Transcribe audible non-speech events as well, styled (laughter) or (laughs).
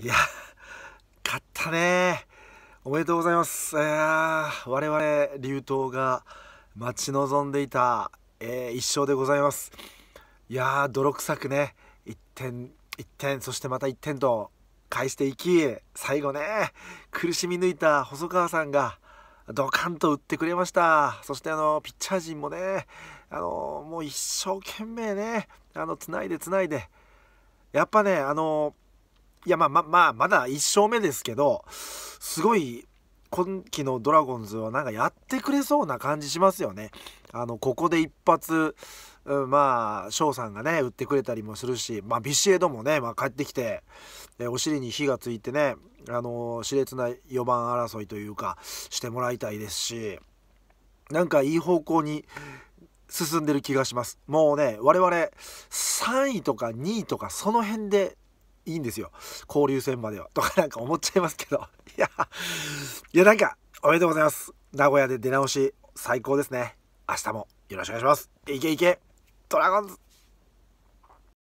いや、勝ったねおめでとうございます。いや我々、竜頭が待ち望んでいた、えー、一勝でございます。いや泥臭くね、1点、1点、そしてまた1点と返していき、最後ね、苦しみ抜いた細川さんが、ドカンと打ってくれましたそしてあのピッチャー陣もねあのもう一生懸命ねあのつないでつないでやっぱねあのいや、まあまあ、まあ、まだ1勝目ですけど、すごい、今季のドラゴンズはなんかやってくれそうな感じしますよね。あの、ここで一発、うん、まあ、翔さんがね、打ってくれたりもするし、まあ、ビシエドもね、まあ、帰ってきて、えお尻に火がついてね、あの熾烈な4番争いというか、してもらいたいですし、なんかいい方向に進んでる気がします。もうね、我々3位とか2位とかその辺でいいんですよ交流戦まではとかなんか思っちゃいますけど (laughs) いやいやなんかおめでとうございます名古屋で出直し最高ですね明日もよろしくお願いしますいけいけドラゴンズ